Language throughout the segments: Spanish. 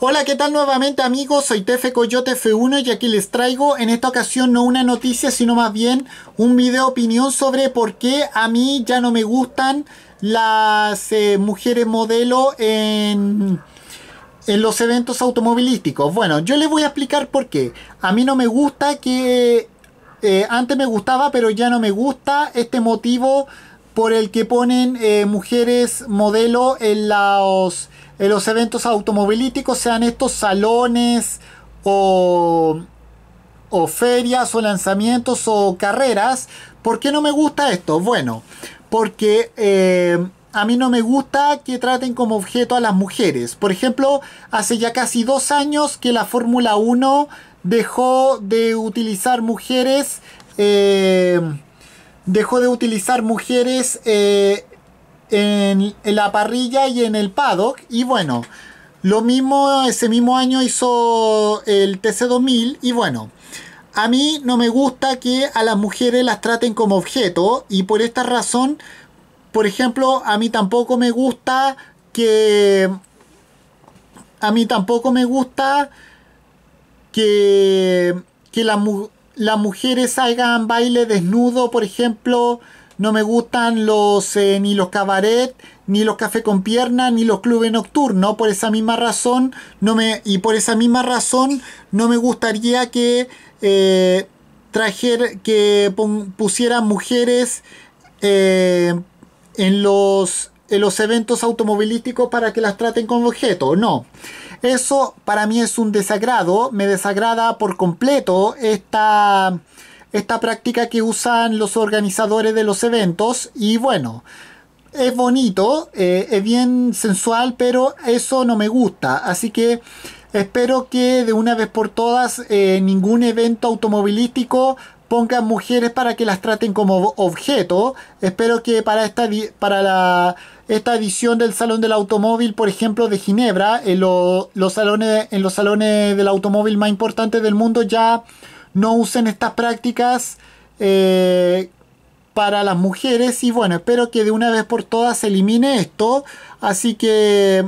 Hola, ¿qué tal nuevamente amigos? Soy Tefe Coyote F1 y aquí les traigo en esta ocasión no una noticia, sino más bien un video opinión sobre por qué a mí ya no me gustan las eh, mujeres modelo en, en los eventos automovilísticos. Bueno, yo les voy a explicar por qué. A mí no me gusta que... Eh, antes me gustaba, pero ya no me gusta este motivo por el que ponen eh, mujeres modelo en los, los eventos automovilísticos, sean estos salones o, o ferias o lanzamientos o carreras. ¿Por qué no me gusta esto? Bueno, porque eh, a mí no me gusta que traten como objeto a las mujeres. Por ejemplo, hace ya casi dos años que la Fórmula 1 dejó de utilizar mujeres. Eh, dejó de utilizar mujeres eh, en, la parrilla y en el paddock. Y bueno, lo mismo, ese mismo año hizo el TC2000 y bueno. A mí no me gusta que a las mujeres las traten como objeto y por esta razón, por ejemplo, a mí tampoco me gusta que... A mí tampoco me gusta que... Que, mujeres las mujeres hagan baile desnudo, por ejemplo, no me gustan los eh, ni los cabaret, ni los café con pierna, ni los clubes nocturnos. Por esa misma razón, no me. Y por esa misma razón, no me gustaría que eh, que pusieran mujeres eh, en los los eventos automovilísticos para que las traten como objeto. No. Eso para mí es un desagrado. Me desagrada por completo esta, esta práctica que usan los organizadores de los eventos. Y bueno, es bonito, eh, es bien sensual, pero eso no me gusta. Así que espero que de una vez por todas eh, ningún evento automovilístico pongan mujeres para que las traten como objeto. Espero que para esta para esta edición del Salón del Automóvil, por ejemplo, de Ginebra, en, los salones, en los salones del automóvil más importantes del mundo ya no usen estas prácticas eh, para las mujeres. Y bueno, espero que de una vez por todas se elimine esto. Así que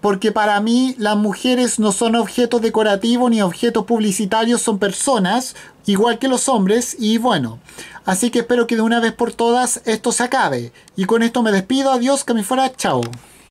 porque para mí las mujeres no son objetos decorativos ni objetos publicitarios, son personas, igual que los hombres, y bueno. Así que espero que de una vez por todas esto se acabe. Y con esto me despido, adiós, que me fuera, chao.